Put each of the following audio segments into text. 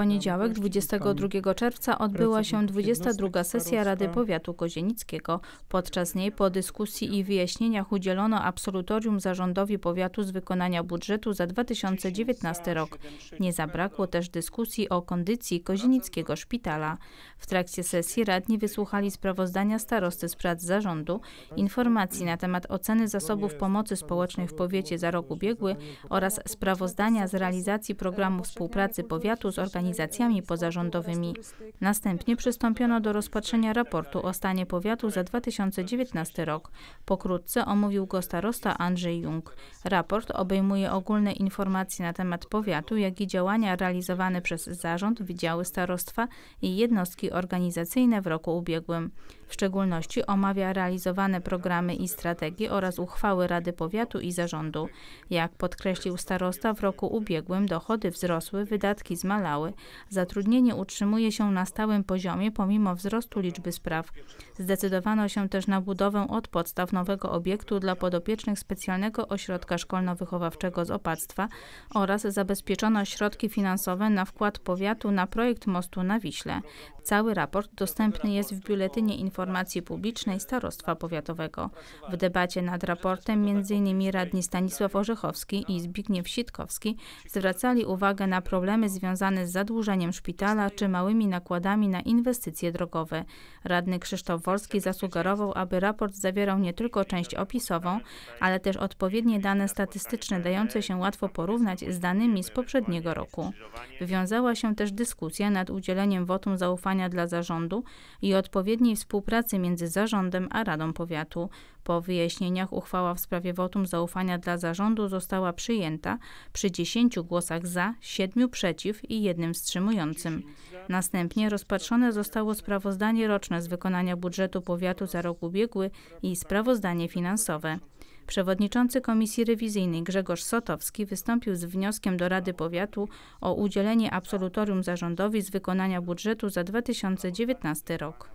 poniedziałek 22 czerwca odbyła się 22 sesja Rady Powiatu Kozienickiego. Podczas niej po dyskusji i wyjaśnieniach udzielono absolutorium zarządowi powiatu z wykonania budżetu za 2019 rok. Nie zabrakło też dyskusji o kondycji Kozienickiego Szpitala. W trakcie sesji radni wysłuchali sprawozdania starosty z prac zarządu, informacji na temat oceny zasobów pomocy społecznej w powiecie za rok ubiegły oraz sprawozdania z realizacji programu współpracy powiatu z organizacjami organizacjami pozarządowymi. Następnie przystąpiono do rozpatrzenia raportu o stanie powiatu za 2019 rok. Pokrótce omówił go starosta Andrzej Jung. Raport obejmuje ogólne informacje na temat powiatu, jak i działania realizowane przez zarząd, wydziały starostwa i jednostki organizacyjne w roku ubiegłym. W szczególności omawia realizowane programy i strategie oraz uchwały Rady Powiatu i Zarządu. Jak podkreślił starosta, w roku ubiegłym dochody wzrosły, wydatki zmalały, Zatrudnienie utrzymuje się na stałym poziomie pomimo wzrostu liczby spraw. Zdecydowano się też na budowę od podstaw nowego obiektu dla podopiecznych specjalnego ośrodka szkolno-wychowawczego z opactwa oraz zabezpieczono środki finansowe na wkład powiatu na projekt mostu na Wiśle. Cały raport dostępny jest w Biuletynie Informacji Publicznej Starostwa Powiatowego. W debacie nad raportem m.in. radni Stanisław Orzechowski i Zbigniew Sitkowski zwracali uwagę na problemy związane z zadłużeniem szpitala czy małymi nakładami na inwestycje drogowe. Radny Krzysztof Wolski zasugerował, aby raport zawierał nie tylko część opisową, ale też odpowiednie dane statystyczne dające się łatwo porównać z danymi z poprzedniego roku. Wywiązała się też dyskusja nad udzieleniem wotum zaufania dla zarządu i odpowiedniej współpracy między zarządem a Radą Powiatu. Po wyjaśnieniach uchwała w sprawie wotum zaufania dla zarządu została przyjęta przy 10 głosach za, 7 przeciw i jednym budżetowym wstrzymującym. Następnie rozpatrzone zostało sprawozdanie roczne z wykonania budżetu powiatu za rok ubiegły i sprawozdanie finansowe. Przewodniczący Komisji Rewizyjnej Grzegorz Sotowski wystąpił z wnioskiem do Rady Powiatu o udzielenie absolutorium zarządowi z wykonania budżetu za 2019 rok.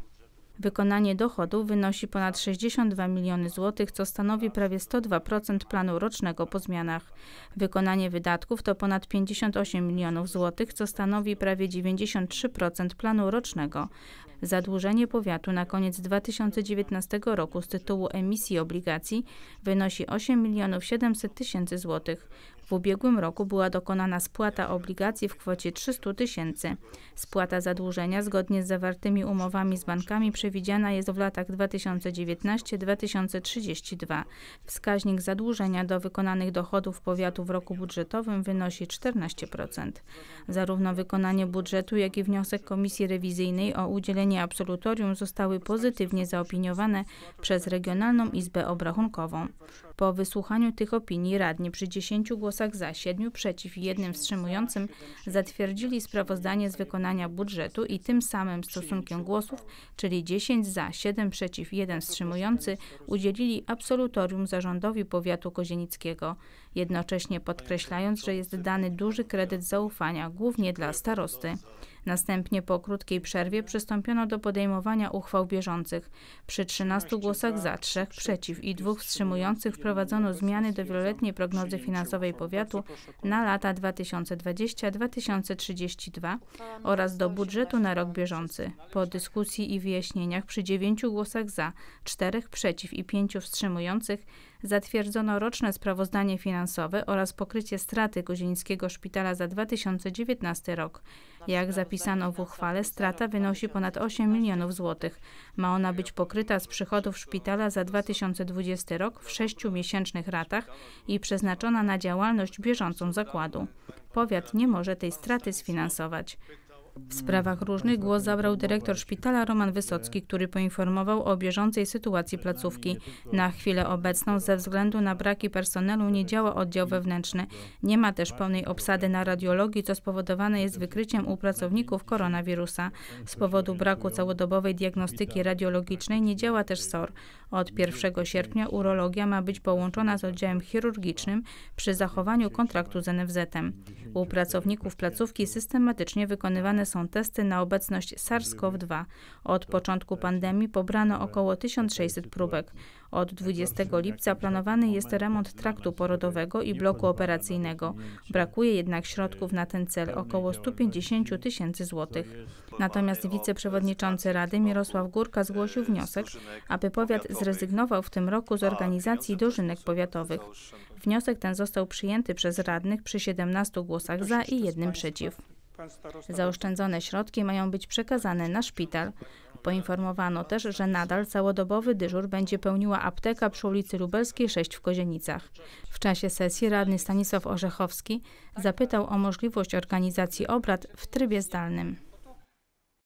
Wykonanie dochodów wynosi ponad 62 miliony złotych, co stanowi prawie 102% planu rocznego po zmianach. Wykonanie wydatków to ponad 58 milionów złotych, co stanowi prawie 93% planu rocznego. Zadłużenie powiatu na koniec 2019 roku z tytułu emisji obligacji wynosi 8 milionów 700 tysięcy złotych. W ubiegłym roku była dokonana spłata obligacji w kwocie 300 tysięcy. Spłata zadłużenia zgodnie z zawartymi umowami z bankami przewidziana jest w latach 2019-2032. Wskaźnik zadłużenia do wykonanych dochodów powiatu w roku budżetowym wynosi 14%. Zarówno wykonanie budżetu, jak i wniosek Komisji Rewizyjnej o udzielenie absolutorium zostały pozytywnie zaopiniowane przez Regionalną Izbę Obrachunkową. Po wysłuchaniu tych opinii radni przy 10 głosach głosach za, 7 przeciw i jednym wstrzymującym zatwierdzili sprawozdanie z wykonania budżetu i tym samym stosunkiem głosów, czyli 10 za, 7 przeciw jeden 1 wstrzymujący, udzielili absolutorium zarządowi powiatu kozienickiego, jednocześnie podkreślając, że jest dany duży kredyt zaufania, głównie dla starosty. Następnie po krótkiej przerwie przystąpiono do podejmowania uchwał bieżących. Przy 13 głosach za, 3 przeciw i 2 wstrzymujących wprowadzono zmiany do wieloletniej prognozy finansowej powiatu na lata 2020-2032 oraz do budżetu na rok bieżący. Po dyskusji i wyjaśnieniach przy 9 głosach za, 4 przeciw i 5 wstrzymujących zatwierdzono roczne sprawozdanie finansowe oraz pokrycie straty Guzińskiego Szpitala za 2019 rok. Jak zapisano w uchwale, strata wynosi ponad 8 milionów złotych. Ma ona być pokryta z przychodów szpitala za 2020 rok w sześciu miesięcznych ratach i przeznaczona na działalność bieżącą zakładu. Powiat nie może tej straty sfinansować. W sprawach różnych głos zabrał dyrektor szpitala Roman Wysocki, który poinformował o bieżącej sytuacji placówki. Na chwilę obecną ze względu na braki personelu nie działa oddział wewnętrzny. Nie ma też pełnej obsady na radiologii, co spowodowane jest wykryciem u pracowników koronawirusa. Z powodu braku całodobowej diagnostyki radiologicznej nie działa też SOR. Od 1 sierpnia urologia ma być połączona z oddziałem chirurgicznym przy zachowaniu kontraktu z NFZ-em. U pracowników placówki systematycznie wykonywane są testy na obecność SARS-CoV-2. Od początku pandemii pobrano około 1600 próbek. Od 20 lipca planowany jest remont traktu porodowego i bloku operacyjnego. Brakuje jednak środków na ten cel tak około 150 tysięcy złotych. Natomiast wiceprzewodniczący Rady Mirosław Górka zgłosił e, wniosek, aby powiat zrezygnował w tym roku z tak, organizacji dożynek powiatowych. Wniosek ten został przyjęty przez radnych przy 17 głosach za i jednym przeciw. Zaoszczędzone środki mają być przekazane na szpital. Poinformowano też, że nadal całodobowy dyżur będzie pełniła apteka przy ulicy Lubelskiej 6 w Kozienicach. W czasie sesji radny Stanisław Orzechowski zapytał o możliwość organizacji obrad w trybie zdalnym.